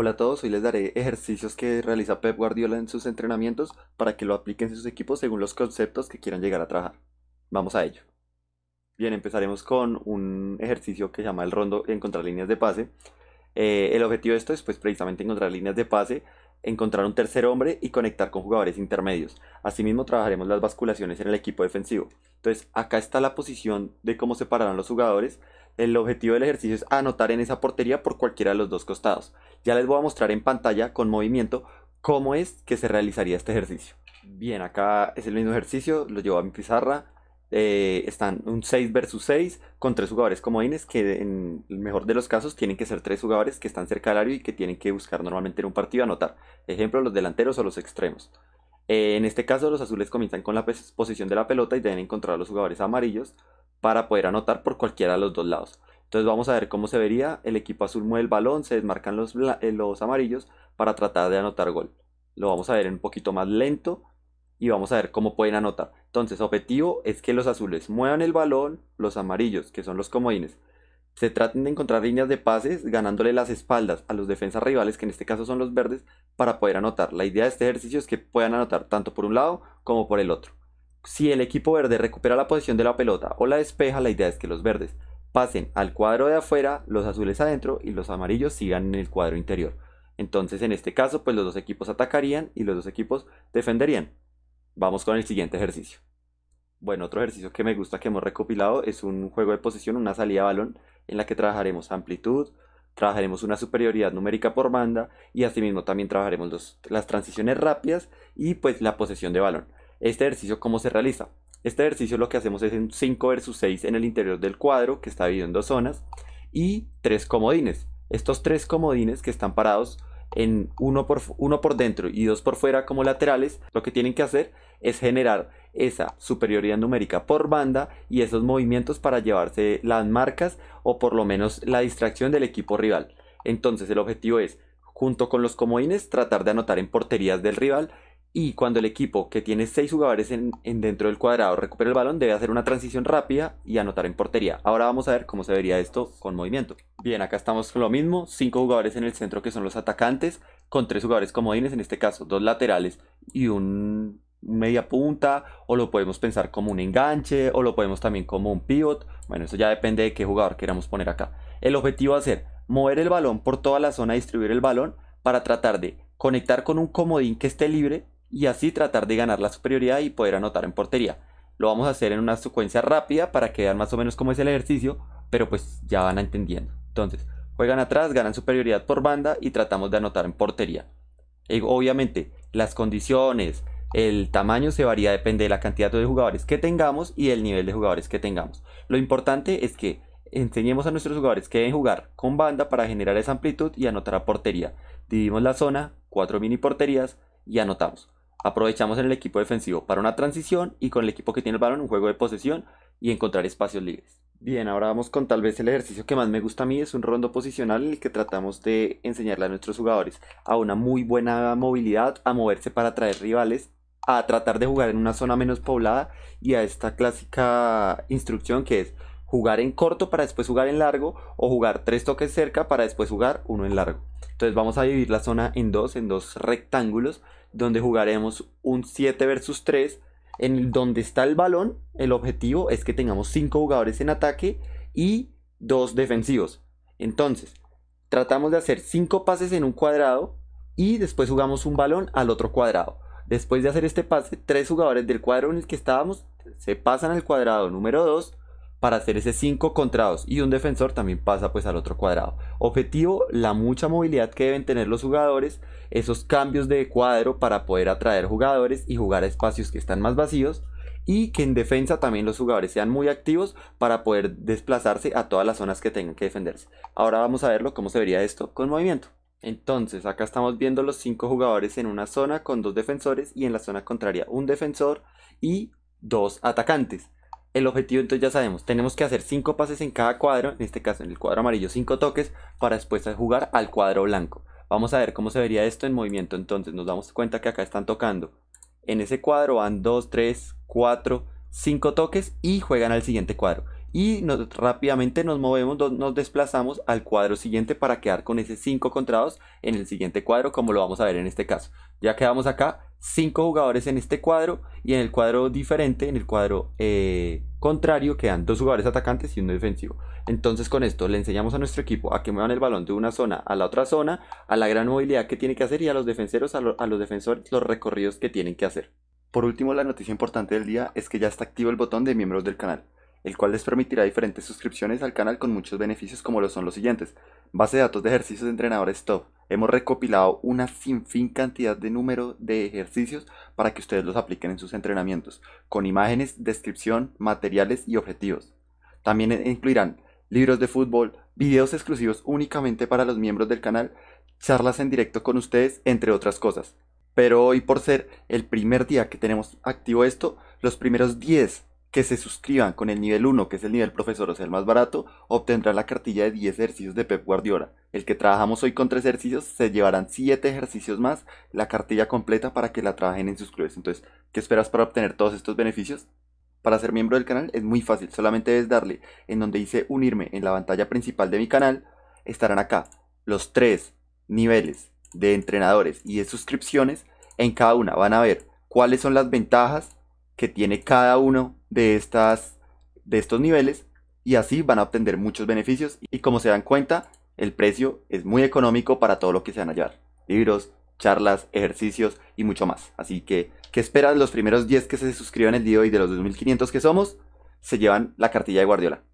Hola a todos, hoy les daré ejercicios que realiza Pep Guardiola en sus entrenamientos para que lo apliquen en sus equipos según los conceptos que quieran llegar a trabajar. Vamos a ello. Bien, empezaremos con un ejercicio que se llama el rondo encontrar líneas de pase. Eh, el objetivo de esto es pues, precisamente encontrar líneas de pase, encontrar un tercer hombre y conectar con jugadores intermedios. Asimismo trabajaremos las basculaciones en el equipo defensivo. Entonces acá está la posición de cómo separarán los jugadores el objetivo del ejercicio es anotar en esa portería por cualquiera de los dos costados. Ya les voy a mostrar en pantalla con movimiento cómo es que se realizaría este ejercicio. Bien, acá es el mismo ejercicio, lo llevo a mi pizarra. Eh, están un 6 versus 6 con tres jugadores como comodines que en el mejor de los casos tienen que ser tres jugadores que están cerca del área y que tienen que buscar normalmente en un partido anotar. Ejemplo, los delanteros o los extremos. Eh, en este caso, los azules comienzan con la posición de la pelota y deben encontrar a los jugadores amarillos para poder anotar por cualquiera de los dos lados. Entonces vamos a ver cómo se vería. El equipo azul mueve el balón, se desmarcan los, eh, los amarillos para tratar de anotar gol. Lo vamos a ver un poquito más lento y vamos a ver cómo pueden anotar. Entonces, objetivo es que los azules muevan el balón, los amarillos, que son los comodines, se traten de encontrar líneas de pases ganándole las espaldas a los defensas rivales, que en este caso son los verdes, para poder anotar. La idea de este ejercicio es que puedan anotar tanto por un lado como por el otro. Si el equipo verde recupera la posición de la pelota o la despeja, la idea es que los verdes pasen al cuadro de afuera, los azules adentro y los amarillos sigan en el cuadro interior. Entonces en este caso pues los dos equipos atacarían y los dos equipos defenderían. Vamos con el siguiente ejercicio. Bueno, otro ejercicio que me gusta que hemos recopilado es un juego de posición, una salida a balón en la que trabajaremos amplitud, trabajaremos una superioridad numérica por banda y asimismo también trabajaremos las transiciones rápidas y pues la posesión de balón. Este ejercicio, ¿cómo se realiza? Este ejercicio lo que hacemos es en 5 versus 6 en el interior del cuadro, que está dividido en dos zonas, y tres comodines. Estos tres comodines que están parados en uno por, uno por dentro y dos por fuera como laterales, lo que tienen que hacer es generar esa superioridad numérica por banda y esos movimientos para llevarse las marcas o por lo menos la distracción del equipo rival. Entonces el objetivo es, junto con los comodines, tratar de anotar en porterías del rival y cuando el equipo que tiene seis jugadores en, dentro del cuadrado recupera el balón, debe hacer una transición rápida y anotar en portería. Ahora vamos a ver cómo se vería esto con movimiento. Bien, acá estamos con lo mismo, cinco jugadores en el centro que son los atacantes, con tres jugadores comodines, en este caso dos laterales y un media punta, o lo podemos pensar como un enganche, o lo podemos también como un pivot. Bueno, eso ya depende de qué jugador queramos poner acá. El objetivo va a ser mover el balón por toda la zona, distribuir el balón, para tratar de conectar con un comodín que esté libre y así tratar de ganar la superioridad y poder anotar en portería. Lo vamos a hacer en una secuencia rápida para que vean más o menos como es el ejercicio, pero pues ya van entendiendo. Entonces, juegan atrás, ganan superioridad por banda y tratamos de anotar en portería. obviamente, las condiciones, el tamaño se varía depende de la cantidad de jugadores que tengamos y del nivel de jugadores que tengamos. Lo importante es que enseñemos a nuestros jugadores que deben jugar con banda para generar esa amplitud y anotar a portería. Dividimos la zona, cuatro mini porterías y anotamos. Aprovechamos en el equipo defensivo para una transición y con el equipo que tiene el balón un juego de posesión y encontrar espacios libres. Bien, ahora vamos con tal vez el ejercicio que más me gusta a mí, es un rondo posicional en el que tratamos de enseñarle a nuestros jugadores a una muy buena movilidad, a moverse para atraer rivales a tratar de jugar en una zona menos poblada y a esta clásica instrucción que es jugar en corto para después jugar en largo o jugar tres toques cerca para después jugar uno en largo. Entonces vamos a dividir la zona en dos, en dos rectángulos, donde jugaremos un 7 versus 3, en donde está el balón, el objetivo es que tengamos 5 jugadores en ataque y dos defensivos. Entonces, tratamos de hacer cinco pases en un cuadrado y después jugamos un balón al otro cuadrado. Después de hacer este pase, tres jugadores del cuadro en el que estábamos se pasan al cuadrado número 2 para hacer ese 5 contra 2 y un defensor también pasa pues al otro cuadrado. Objetivo, la mucha movilidad que deben tener los jugadores, esos cambios de cuadro para poder atraer jugadores y jugar a espacios que están más vacíos y que en defensa también los jugadores sean muy activos para poder desplazarse a todas las zonas que tengan que defenderse. Ahora vamos a verlo cómo se vería esto con movimiento. Entonces, acá estamos viendo los cinco jugadores en una zona con dos defensores y en la zona contraria un defensor y dos atacantes. El objetivo entonces ya sabemos, tenemos que hacer cinco pases en cada cuadro, en este caso en el cuadro amarillo cinco toques, para después jugar al cuadro blanco. Vamos a ver cómo se vería esto en movimiento, entonces nos damos cuenta que acá están tocando. En ese cuadro van 2, 3, 4, 5 toques y juegan al siguiente cuadro y rápidamente nos movemos, nos desplazamos al cuadro siguiente para quedar con ese 5 contrados en el siguiente cuadro como lo vamos a ver en este caso. Ya quedamos acá 5 jugadores en este cuadro y en el cuadro diferente, en el cuadro eh, contrario quedan dos jugadores atacantes y uno defensivo. Entonces con esto le enseñamos a nuestro equipo a que muevan el balón de una zona a la otra zona, a la gran movilidad que tiene que hacer y a los defenseros, a los defensores, los recorridos que tienen que hacer. Por último, la noticia importante del día es que ya está activo el botón de miembros del canal el cual les permitirá diferentes suscripciones al canal con muchos beneficios como lo son los siguientes. Base de datos de ejercicios de entrenadores top. Hemos recopilado una sinfín cantidad de número de ejercicios para que ustedes los apliquen en sus entrenamientos, con imágenes, descripción, materiales y objetivos. También incluirán libros de fútbol, videos exclusivos únicamente para los miembros del canal, charlas en directo con ustedes, entre otras cosas. Pero hoy por ser el primer día que tenemos activo esto, los primeros 10 que se suscriban con el nivel 1, que es el nivel profesor, o sea, el más barato, obtendrán la cartilla de 10 ejercicios de Pep Guardiola. El que trabajamos hoy con 3 ejercicios, se llevarán 7 ejercicios más, la cartilla completa para que la trabajen en sus clubes. Entonces, ¿qué esperas para obtener todos estos beneficios? Para ser miembro del canal es muy fácil, solamente es darle en donde dice unirme en la pantalla principal de mi canal, estarán acá los 3 niveles de entrenadores y de suscripciones. En cada una van a ver cuáles son las ventajas que tiene cada uno de, estas, de estos niveles y así van a obtener muchos beneficios y como se dan cuenta, el precio es muy económico para todo lo que se van a llevar. Libros, charlas, ejercicios y mucho más. Así que, ¿qué esperan los primeros 10 que se suscriban el día de hoy de los 2.500 que somos? Se llevan la cartilla de Guardiola.